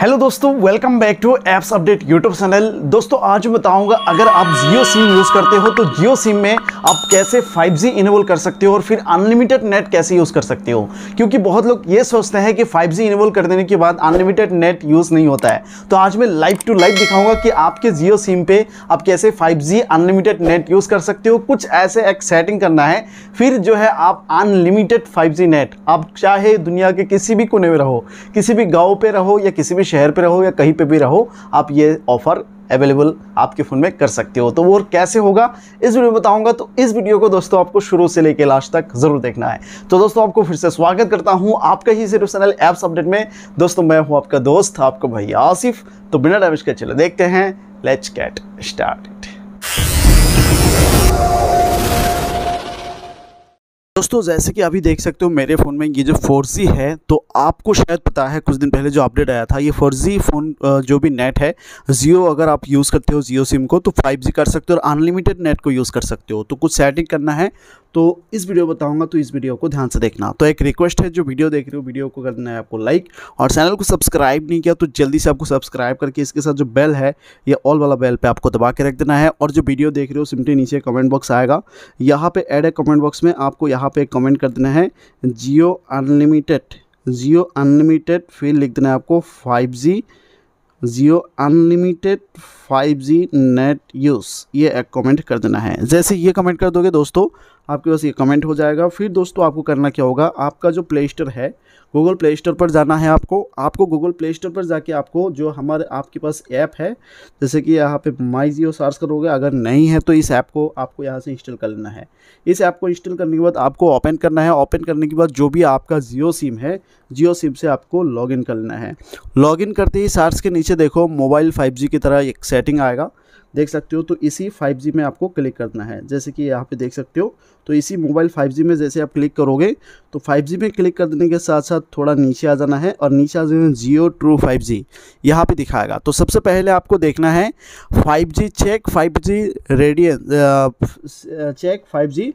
hello दोस्तों welcome back to apps update YouTube channel दोस्तों आज मैं बताऊंगा अगर आप जियो सिम यूज़ करते हो तो जियो सिम में आप कैसे 5G इनेबल कर सकते हो और फिर अनलिमिटेड नेट कैसे यूज़ कर सकते हो क्योंकि बहुत लोग ये सोचते हैं कि 5G इनेबल कर देने के बाद अनलिमिटेड नेट यूज़ नहीं होता है तो आज मैं लाइव टू लाइव दिखाऊंगा कि आपके जियो सिम पर आप कैसे फाइव अनलिमिटेड नेट यूज़ कर सकते हो कुछ ऐसे एक सेटिंग करना है फिर जो है आप अनलिमिटेड फाइव नेट आप चाहे दुनिया के किसी भी कोने में रहो किसी भी गाँव पर रहो या किसी भी शहर पे रहो या कहीं पे भी रहो आप ये ऑफ़र अवेलेबल आपके फ़ोन में कर सकते हो तो वो कैसे होगा इस वीडियो में बताऊंगा तो इस वीडियो को दोस्तों आपको शुरू से लेकर लास्ट तक ज़रूर देखना है तो दोस्तों आपको फिर से स्वागत करता हूँ आपका ही सिर्फ चैनल ऐप्स अपडेट में दोस्तों मैं हूँ आपका दोस्त आपका भाई आसिफ तो बिना डैमेज के चलो देखते हैं लेट्स गेट स्टार्ट दोस्तों जैसे कि अभी देख सकते हो मेरे फ़ोन में ये जो फोर है तो आपको शायद पता है कुछ दिन पहले जो अपडेट आया था ये फोर फ़ोन जो भी नेट है जियो अगर आप यूज़ करते हो जियो सिम को तो फाइव कर सकते हो और अनलिमिटेड नेट को यूज़ कर सकते हो तो कुछ सेटिंग करना है तो इस वीडियो बताऊंगा तो इस वीडियो को ध्यान से देखना तो एक रिक्वेस्ट है जो वीडियो देख रहे हो वीडियो को करना देना है आपको लाइक और चैनल को सब्सक्राइब नहीं किया तो जल्दी से आपको सब्सक्राइब करके इसके साथ जो बेल है ये ऑल वाला बेल पे आपको दबा के रख देना है और जो वीडियो देख रहे हो सिमटे नीचे कमेंट बॉक्स आएगा यहाँ पे एड ए कमेंट बॉक्स में आपको यहाँ पे कमेंट कर देना है जियो अनलिमिटेड जियो अनलिमिटेड फिर लिख देना है आपको five G Jio unlimited 5G net use ये एक कमेंट कर देना है जैसे ये कमेंट कर दोगे दोस्तों आपके पास ये कमेंट हो जाएगा फिर दोस्तों आपको करना क्या होगा आपका जो प्ले स्टोर है गूगल प्ले स्टोर पर जाना है आपको आपको गूगल प्ले स्टोर पर जाके आपको जो हमारे आपके पास ऐप है जैसे कि यहाँ पे माई जियो सर्च करोगे अगर नहीं है तो इस ऐप को आपको यहाँ से इंस्टॉल कर लेना है इस ऐप को इंस्टॉल करने के बाद आपको ओपन करना है ओपन करने के बाद जो भी आपका जियो सिम है जियो सिम से आपको लॉगिन कर लेना है इन करते ही सर्च के नीचे देखो मोबाइल जी की तरह एक सेटिंग आएगा देख सकते हो तो इसी 5G में आपको क्लिक करना है जैसे कि यहाँ पे देख सकते हो तो इसी मोबाइल 5G में जैसे आप क्लिक करोगे तो 5G में क्लिक करने के साथ साथ थोड़ा नीचे आ जाना है और नीचे आ जाना है जियो ट्रू 5G जी यहाँ पर दिखाएगा तो सबसे पहले आपको देखना है 5G check 5G G check 5G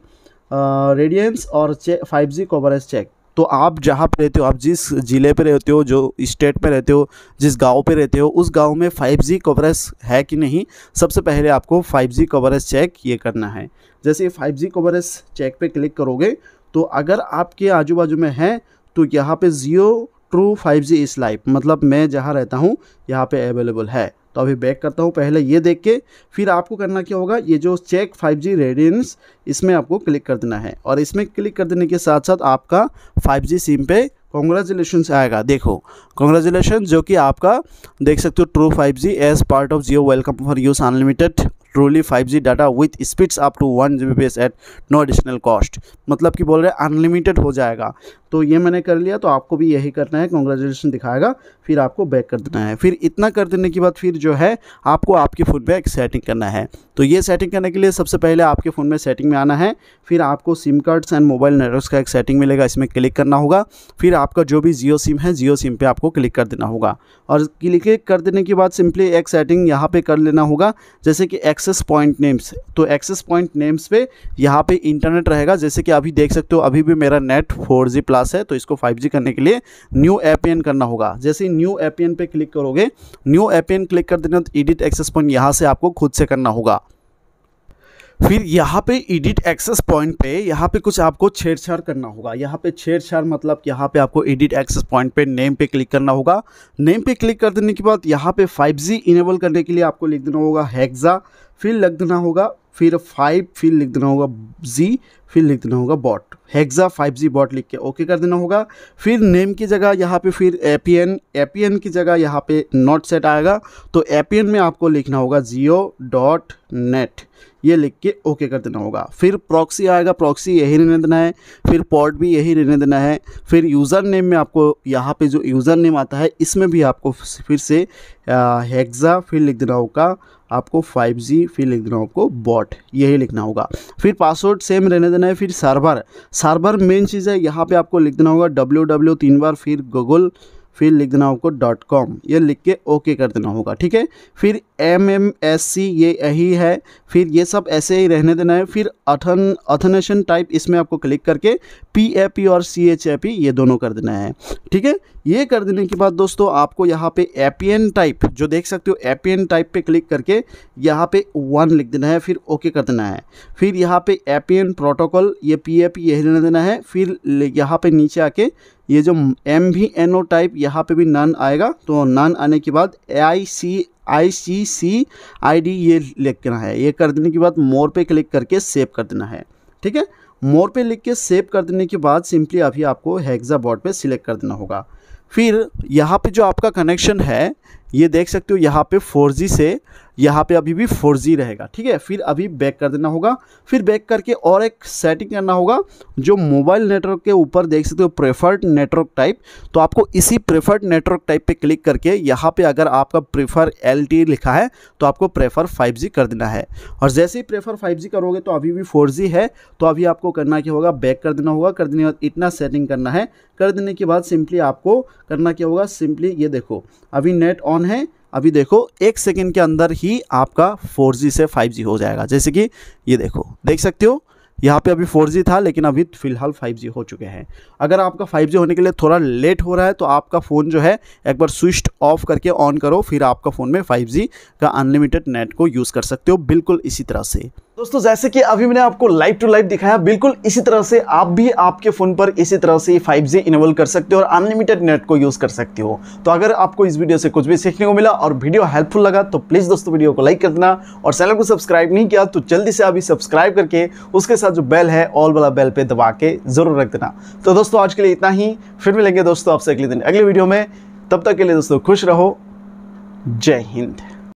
रेडियंस और चेक फाइव कवरेज चेक तो आप जहाँ पर रहते हो आप जिस ज़िले पर रहते हो जो स्टेट पर रहते हो जिस गाँव पर रहते हो उस गाँव में फाइव कवरेज है कि नहीं सबसे पहले आपको फाइव कवरेज चेक ये करना है जैसे फाइव कवरेज चेक पर क्लिक करोगे तो अगर आपके आजू बाजू में है तो यहाँ पे जियो ट्रू फाइव जी इस लाइफ मतलब मैं जहाँ रहता हूँ यहाँ पे अवेलेबल है तो अभी बैक करता हूँ पहले ये देख के फिर आपको करना क्या होगा ये जो चेक 5G जी रेडियंस इसमें आपको क्लिक कर देना है और इसमें क्लिक कर देने के साथ साथ आपका 5G सिम पे कॉन्ग्रेचुलेशन आएगा देखो कॉन्ग्रेचुलेशन जो कि आपका देख सकते हो true 5G G as part of Jio welcome for use unlimited truly 5G data with speeds up to one G at no additional cost मतलब कि बोल रहे अनलिमिटेड हो जाएगा तो ये मैंने कर लिया तो आपको भी यही करना है कॉन्ग्रेचुलेसन दिखाएगा फिर आपको बैक कर देना है फिर इतना कर देने के बाद फिर जो है आपको आपके फ़ोन में एक सेटिंग करना है तो ये सेटिंग करने के लिए सबसे पहले आपके फ़ोन में सेटिंग में आना है फिर आपको SIM cards and mobile network का एक सेटिंग मिलेगा इसमें क्लिक करना होगा फिर आपका जो भी जियो सिम है जियो सिम पर आपको क्लिक कर देना होगा और क्लिक कर देने के बाद सिंपली एक सेटिंग यहाँ पर कर लेना होगा जैसे कि एक्सेस पॉइंट नेम्स तो एक्सेस पॉइंट नेम्स पर यहाँ पर इंटरनेट रहेगा जैसे कि अभी देख सकते हो अभी भी मेरा नेट फोर जी प्लस पास है तो इसको 5G करने के लिए न्यू एपीएन करना होगा जैसे न्यू एपीएन पे क्लिक करोगे न्यू एपीएन क्लिक कर देना तो एडिट एक्सेस पॉइंट यहाँ से आपको खुद से करना होगा फिर यहाँ पे एडिट एक्सेस पॉइंट पे यहाँ पे कुछ आपको छेड़छाड़ करना होगा यहाँ पे छेड़छाड़ मतलब यहाँ पे आपको एडिट एक्सेस पॉइंट पे नेम पे क्लिक करना होगा नेम पे क्लिक कर देने के बाद यहाँ पे 5G इनेबल करने के लिए आपको लिख देना होगा हैक्सा फिर लग देना होगा फिर फाइव फिर लिख देना होगा जी फिर लिख देना होगा बॉट हेक्सा जी बॉट लिख के ओके कर देना होगा फिर नेम की जगह यहाँ पे फिर एपीएन एपीएन की जगह यहाँ पे नॉट सेट आएगा तो एपीएन में आपको लिखना होगा जियो डॉट नेट ये लिख के ओके कर देना होगा फिर प्रॉक्सी आएगा प्रॉक्सी यही रहने देना है फिर पॉट भी यही रहने देना है फिर यूज़र नेम में आपको यहाँ पे जो यूज़र नेम आता है इसमें भी आपको फिर से हेक्सा फिर लिख देना होगा आपको 5G फिर लिख देना होगा बॉट यही लिखना होगा फिर पासवर्ड सेम रहने देना है फिर सर्वर सर्वर मेन चीज़ है यहाँ पे आपको लिख देना होगा डब्ल्यू डब्ल्यू तीन बार फिर गूगल फिर लिख देना होगा डॉट कॉम ये लिख के ओके कर देना होगा ठीक है फिर एम एम एस सी ये यही है फिर ये सब ऐसे ही रहने देना है फिर अथन अथनेशन टाइप इसमें आपको क्लिक करके पी ए पी और सी एच ए पी ये दोनों कर देना है ठीक है ये कर देने के बाद दोस्तों आपको यहाँ पे एपीएन टाइप जो देख सकते हो एपीएन टाइप पे क्लिक करके यहाँ पे वन लिख देना है फिर ओके कर देना है फिर यहाँ पे एपीएन प्रोटोकॉल ये पी ए पी यही रहने देना है फिर यहाँ पे नीचे आके ये जो एम भी एन ओ टाइप यहाँ पे भी नन आएगा तो नन आने के बाद ए आई सी आई सी सी आई डी ये लिख देना है ये कर देने के बाद मोर पे क्लिक करके सेव कर देना है ठीक है मोर पे लिख के सेव कर देने के बाद सिंपली अभी आपको हेक्सा बोर्ड पे सिलेक्ट कर देना होगा फिर यहाँ पे जो आपका कनेक्शन है ये देख सकते हो यहाँ पे 4G से यहाँ पे अभी भी 4G रहेगा ठीक है फिर अभी बैक कर देना होगा फिर बैक करके और एक सेटिंग करना होगा जो मोबाइल नेटवर्क के ऊपर देख सकते हो प्रेफर्ड नेटवर्क टाइप तो आपको इसी प्रेफर्ड नेटवर्क टाइप पे क्लिक करके यहाँ पे अगर आपका प्रेफर एल लिखा है तो आपको प्रेफर फाइव कर देना है और जैसे ही प्रेफर फाइव करोगे तो अभी भी फोर है तो अभी आपको करना क्या होगा बैक कर देना होगा कर देने के बाद इतना सेटिंग करना है कर देने के बाद सिंपली आपको करना क्या होगा सिंपली ये देखो अभी नेट सेट ऑन है अभी देखो एक सेकेंड के अंदर ही आपका फोर से फाइव हो जाएगा जैसे कि ये देखो देख सकते हो यहाँ पे अभी 4G था लेकिन अभी फ़िलहाल 5G हो चुके हैं अगर आपका 5G होने के लिए थोड़ा लेट हो रहा है तो आपका फ़ोन जो है एक बार स्विच ऑफ करके ऑन करो फिर आपका फ़ोन में 5G का अनलिमिटेड नेट को यूज़ कर सकते हो बिल्कुल इसी तरह से दोस्तों जैसे कि अभी मैंने आपको लाइव टू लाइव दिखाया बिल्कुल इसी तरह से आप भी आपके फ़ोन पर इसी तरह से 5G इनेबल कर सकते हो और अनलिमिटेड नेट को यूज़ कर सकते हो तो अगर आपको इस वीडियो से कुछ भी सीखने को मिला और वीडियो हेल्पफुल लगा तो प्लीज़ दोस्तों वीडियो को लाइक कर देना और चैनल को सब्सक्राइब नहीं किया तो जल्दी से अभी सब्सक्राइब करके उसके साथ जो बेल है ऑल वाला बेल पर दबा के ज़रूर रख देना तो दोस्तों आज के लिए इतना ही फिर मिलेंगे दोस्तों आपसे अगले दिन अगले वीडियो में तब तक के लिए दोस्तों खुश रहो जय हिंद